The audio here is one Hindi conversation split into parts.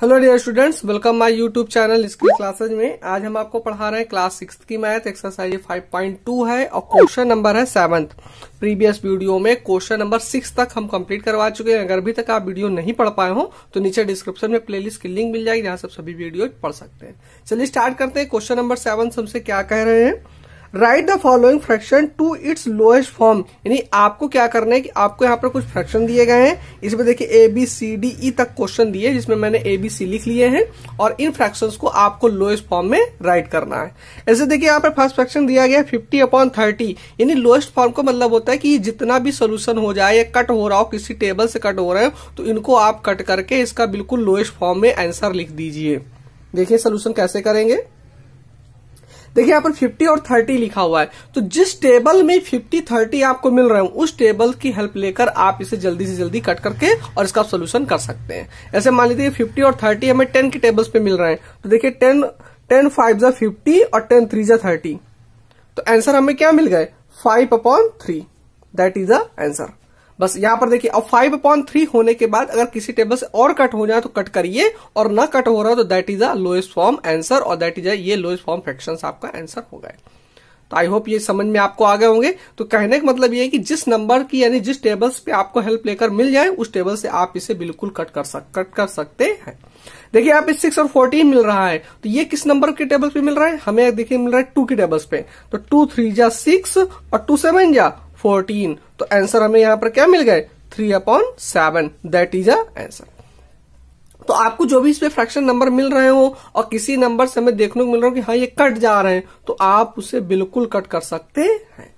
hello dear students welcome my YouTube channel इसके क्लासेज में आज हम आपको पढ़ा रहे हैं क्लास सिक्स की मैथ एक्सरसाइज 5.2 है और क्वेश्चन नंबर है सेवंथ प्रीवियस वीडियो में क्वेश्चन नंबर सिक्स तक हम कंप्लीट करवा चुके हैं अगर अभी तक आप वीडियो नहीं पढ़ पाए हो तो नीचे डिस्क्रिप्शन में प्ले की लिंक मिल जाएगी जहां सब सभी वीडियो पढ़ सकते हैं चलिए स्टार्ट करते हैं क्वेश्चन नंबर सेवन हमसे क्या कह रहे हैं write the following fraction to its lowest form यानी आपको क्या करना है कि आपको यहाँ पर कुछ फ्रैक्शन दिए गए हैं इसमें देखिए ए बी सी डी ई तक क्वेश्चन दिए जिसमें मैंने ए बी सी लिख लिए हैं और इन फ्रैक्शन को आपको लोएस्ट फॉर्म में राइट करना है ऐसे देखिए यहाँ पर फर्स्ट फ्रैक्शन दिया गया है फिफ्टी अपॉन थर्टी यानी लोएस्ट फॉर्म का मतलब होता है कि जितना भी सोल्यूशन हो जाए या कट हो रहा हो किसी टेबल से कट हो रहे हो तो इनको आप कट करके इसका बिल्कुल लोएस्ट फॉर्म में आंसर लिख दीजिए देखिए सोल्यूशन कैसे करेंगे देखिए यहाँ पर 50 और 30 लिखा हुआ है तो जिस टेबल में 50 30 आपको मिल रहे हो उस टेबल की हेल्प लेकर आप इसे जल्दी से जल्दी कट करके और इसका सोल्यूशन कर सकते हैं ऐसे मान लीजिए 50 और 30 हमें 10 के टेबल्स पे मिल रहे हैं तो देखिए 10 10 फाइव जा फिफ्टी और 10 थ्री जा थर्टी तो आंसर हमें क्या मिल गए five upon three that is the answer बस यहां पर देखिए अब फाइव पॉइंट थ्री होने के बाद अगर किसी टेबल से और कट हो जाए तो कट करिए और ना कट हो रहा तो that is a lowest form answer और दैट इज ये लोएस्ट फॉर्म फ्रैक्शन आपका आंसर हो गए तो आई होप ये समझ में आपको आ गए होंगे तो कहने का मतलब ये है कि जिस नंबर की यानी जिस टेबल्स पे आपको हेल्प लेकर मिल जाए उस टेबल से आप इसे बिल्कुल कट कर सक कट कर सकते हैं देखिए आप इस सिक्स और फोर्टीन मिल रहा है तो ये किस नंबर के टेबल्स पे मिल रहा है हमें देखिए मिल रहा है टू के टेबल्स पे तो टू थ्री जा सिक्स और टू सेवन जा फोर्टीन तो आंसर हमें यहां पर क्या मिल गए three upon seven that is answer तो आपको जो भी इसमें फ्रैक्शन नंबर मिल रहे हो और किसी नंबर से हमें देखने को मिल रहा हो कि हाँ ये कट जा रहे हैं तो आप उसे बिल्कुल कट कर सकते हैं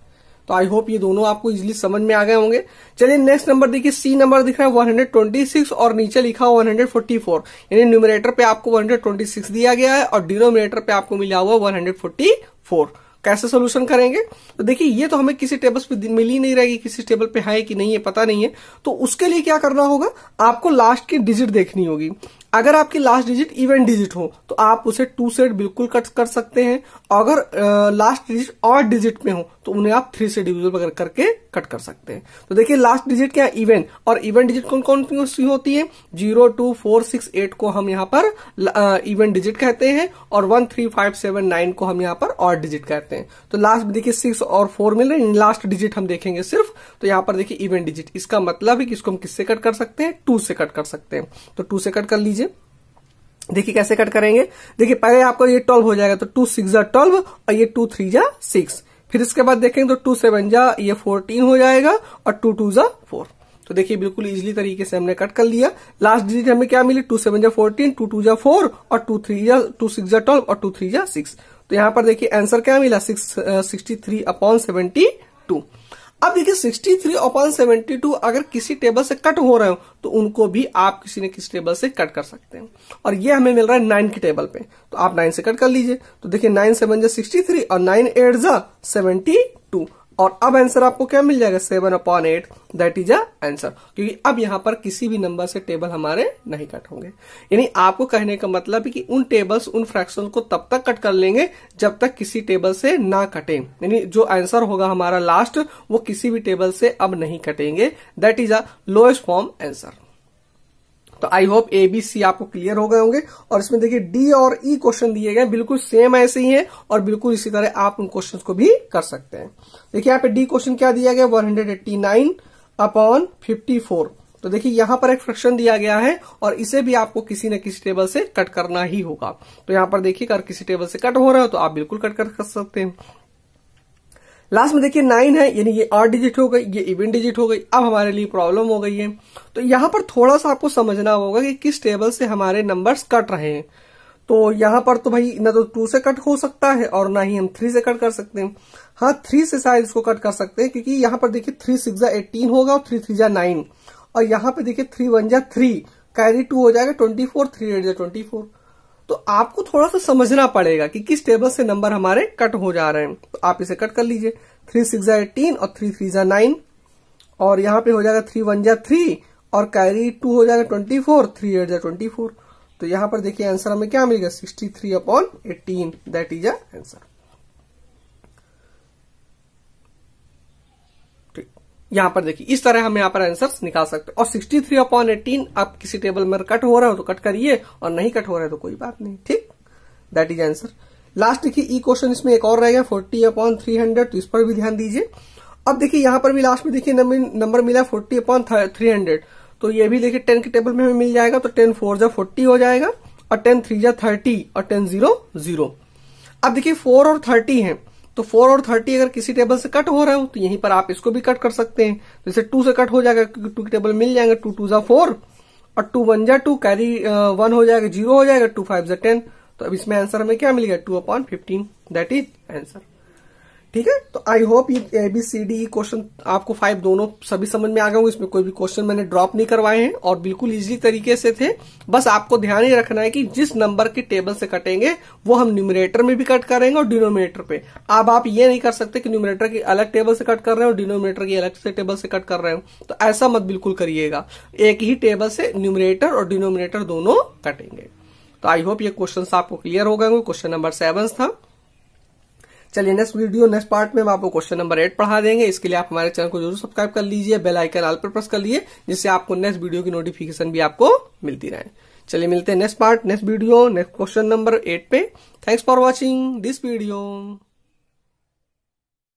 तो आई होप ये दोनों आपको इजिली समझ में आ गए होंगे चलिए नेक्स्ट नंबर देखिए सी नंबर दिख रहा है 126 और नीचे लिखा हुआ 144 यानी न्यूमिनेटर पे आपको 126 दिया गया है और डिनोमिनेटर पे आपको मिला हुआ 144 कैसे सोल्यूशन करेंगे तो देखिए ये तो हमें किसी टेबल्स पे मिल ही नहीं रहेगी किसी टेबल पे है कि नहीं है पता नहीं है तो उसके लिए क्या करना होगा आपको लास्ट की डिजिट देखनी होगी अगर आपकी लास्ट डिजिट इवन डिजिट हो तो आप उसे टू सेट बिल्कुल कट कर सकते हैं अगर लास्ट डिजिट और डिजिट में हो तो उन्हें आप थ्री से डिविजल करके कट कर सकते हैं तो देखिए लास्ट डिजिट क्या इवन और इवन डिजिट कौन कौन सी होती है zero two four six eight को हम यहाँ पर इवन डिजिट कहते हैं और one three five seven nine को हम यहाँ पर और डिजिट कहते हैं तो लास्ट देखिए सिक्स और फोर मिल रहे लास्ट डिजिट हम देखेंगे सिर्फ तो यहाँ पर देखिए इवन डिजिट इसका मतलब है कि इसको हम किससे कट कर सकते हैं टू से कट कर सकते हैं तो टू से कट कर लीजिए देखिए कैसे कट करेंगे देखिए पहले आपको ये ट्वेल्व हो जाएगा तो टू सिक्स जा ट्वेल्व और ये टू थ्री जा सिक्स फिर इसके बाद देखेंगे तो टू सेवन जा ये फोर्टीन हो जाएगा और टू टू जा फोर तो देखिए बिल्कुल इजीली तरीके से हमने कट कर लिया लास्ट डिजिट हमें क्या मिली टू सेवन जा फोर्टीन टू टू जा फोर और टू थ्री जा टू सिक्स जा ट्वेल्व और टू थ्री जा सिक्स तो यहाँ पर देखिए आंसर क्या मिला six sixty three upon seventy two अब देखिए 63 अपॉन सेवेंटी अगर किसी टेबल से कट हो रहे हो तो उनको भी आप किसी ने किसी टेबल से कट कर सकते हैं और ये हमें मिल रहा है नाइन के टेबल पे तो आप नाइन से कट कर लीजिए तो देखिए नाइन सेवन जो सिक्सटी थ्री और नाइन एट जो सेवेंटी और अब आंसर आपको क्या मिल जाएगा seven upon eight that is answer क्योंकि अब यहां पर किसी भी नंबर से टेबल हमारे नहीं कट होंगे यानी आपको कहने का मतलब है कि उन टेबल्स उन फ्रैक्शन को तब तक कट कर लेंगे जब तक किसी टेबल से ना कटे यानी जो आंसर होगा हमारा लास्ट वो किसी भी टेबल से अब नहीं कटेंगे that is a lowest form answer तो आई होप ए बी सी आपको क्लियर हो गए होंगे और इसमें देखिए डी और ई e क्वेश्चन दिए गए बिल्कुल सेम ऐसे ही है और बिल्कुल इसी तरह आप उन क्वेश्चन को भी कर सकते हैं देखिए यहाँ पे डी क्वेश्चन क्या दिया गया one hundred eighty nine upon fifty four तो देखिए यहां पर एक फ्रैक्शन दिया गया है और इसे भी आपको किसी न किसी टेबल से कट करना ही होगा तो यहां पर देखिए अगर किसी टेबल से कट हो रहा हो तो आप बिल्कुल कट कर सकते हैं लास्ट में देखिए नाइन है यानी ये आठ डिजिट हो गई ये इवन डिजिट हो गई अब हमारे लिए प्रॉब्लम हो गई है तो यहाँ पर थोड़ा सा आपको समझना होगा कि किस टेबल से हमारे नंबर्स कट रहे हैं तो यहाँ पर तो भाई ना तो टू से कट हो सकता है और ना ही हम थ्री से कट कर सकते हैं हाँ थ्री से शायद इसको कट कर सकते हैं क्योंकि यहाँ पर देखिए थ्री सिक्स जा एटीन होगा और थ्री थ्री जा नाइन और यहाँ पर देखिये थ्री वन जा थ्री कैरी टू हो जाएगा ट्वेंटी फोर थ्री एट जा ट्वेंटी फोर तो आपको थोड़ा सा समझना पड़ेगा कि किस टेबल से नंबर हमारे कट हो जा रहे हैं तो आप इसे कट कर लीजिए थ्री सिक्स एटीन और थ्री थ्री जा नाइन और यहाँ पे हो जाएगा थ्री वन जा थ्री और कैरी टू हो जाएगा ट्वेंटी फोर थ्री एट जा ट्वेंटी फोर तो यहाँ पर देखिए आंसर हमें क्या मिलेगा sixty three upon eighteen that is answer यहाँ पर देखिए इस तरह हम यहाँ पर आंसर निकाल सकते हैं और सिक्सटी थ्री अपॉन एटीन आप किसी टेबल में कट हो रहा हो तो कट करिए और नहीं कट हो रहा है तो कोई बात नहीं ठीक दैट इज आंसर लास्ट देखिए ई e क्वेश्चन इसमें एक और रहेगा फोर्टी अपॉन थ्री हंड्रेड तो इस पर भी ध्यान दीजिए अब देखिए यहाँ पर भी लास्ट में देखिए नंबर मिला फोर्टी अपॉन थ्री हंड्रेड तो ये भी देखिए टेन के टेबल में मिल जाएगा तो टेन फोर जो फोर्टी हो जाएगा और टेन थ्री जो थर्टी और टेन जीरो जीरो अब देखिए फोर और थर्टी है तो फोर और थर्टी अगर किसी टेबल से कट हो रहा हो तो यहीं पर आप इसको भी कट कर सकते हैं तो इसे टू से कट हो जाएगा क्योंकि टू के टेबल मिल जाएंगे टू टू जा फोर और टू वन जा टू कैरी वन हो जाएगा जीरो हो जाएगा टू फाइव जा टेन तो अब इसमें आंसर हमें क्या मिल गया two upon fifteen that is answer ठीक है तो आई होप ये A B C D question आपको फाइव दोनों सभी समझ में आ गए होंगे इसमें कोई भी क्वेश्चन मैंने ड्रॉप नहीं करवाए हैं और बिल्कुल इजी तरीके से थे बस आपको ध्यान ही रखना है कि जिस नंबर के टेबल से कटेंगे वो हम न्यूमिनेटर में भी कट करेंगे और डिनोमिनेटर पे अब आप ये नहीं कर सकते कि न्यूमिनेटर की अलग टेबल से कट कर रहे हो डिनोमिनेटर की अलग से टेबल से कट कर रहे हो तो ऐसा मत बिल्कुल करिएगा एक ही टेबल से न्यूमिनेटर और डिनोमिनेटर दोनों कटेंगे तो आई होप ये क्वेश्चन आपको क्लियर हो गए क्वेश्चन नंबर सेवन था चलिए नेक्स्ट वीडियो नेक्स्ट पार्ट में हम आपको क्वेश्चन नंबर एट पढ़ा देंगे इसके लिए आप हमारे चैनल को जरूर सब्सक्राइब कर लीजिए बेल आइकन आल पर प्रेस कर लिए जिससे आपको नेक्स्ट वीडियो की नोटिफिकेशन भी आपको मिलती रहे चलिए मिलते हैं next part next video next question number eight पे thanks for watching this video